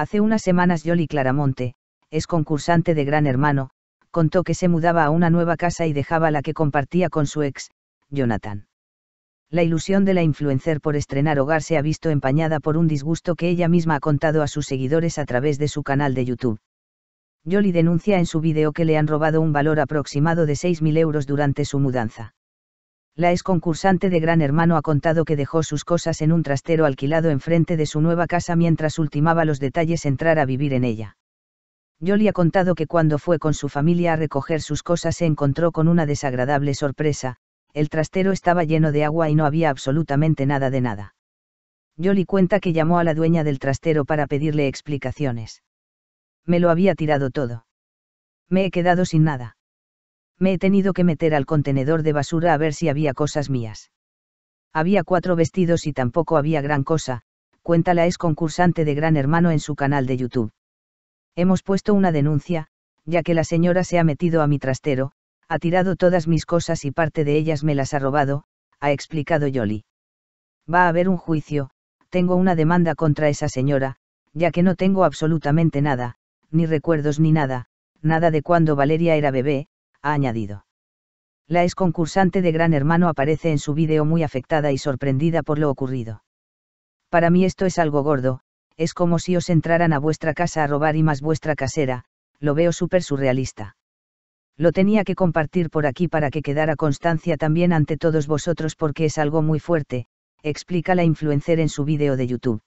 Hace unas semanas Yoli Claramonte, es concursante de Gran Hermano, contó que se mudaba a una nueva casa y dejaba la que compartía con su ex, Jonathan. La ilusión de la influencer por estrenar hogar se ha visto empañada por un disgusto que ella misma ha contado a sus seguidores a través de su canal de YouTube. Yoli denuncia en su video que le han robado un valor aproximado de 6.000 euros durante su mudanza la ex concursante de Gran Hermano ha contado que dejó sus cosas en un trastero alquilado enfrente de su nueva casa mientras ultimaba los detalles entrar a vivir en ella. Yoli ha contado que cuando fue con su familia a recoger sus cosas se encontró con una desagradable sorpresa, el trastero estaba lleno de agua y no había absolutamente nada de nada. Yoli cuenta que llamó a la dueña del trastero para pedirle explicaciones. Me lo había tirado todo. Me he quedado sin nada me he tenido que meter al contenedor de basura a ver si había cosas mías. Había cuatro vestidos y tampoco había gran cosa, cuenta la ex concursante de Gran Hermano en su canal de YouTube. Hemos puesto una denuncia, ya que la señora se ha metido a mi trastero, ha tirado todas mis cosas y parte de ellas me las ha robado, ha explicado Yoli. Va a haber un juicio, tengo una demanda contra esa señora, ya que no tengo absolutamente nada, ni recuerdos ni nada, nada de cuando Valeria era bebé, ha añadido. La ex concursante de Gran Hermano aparece en su vídeo muy afectada y sorprendida por lo ocurrido. Para mí esto es algo gordo, es como si os entraran a vuestra casa a robar y más vuestra casera, lo veo súper surrealista. Lo tenía que compartir por aquí para que quedara constancia también ante todos vosotros porque es algo muy fuerte, explica la influencer en su vídeo de YouTube.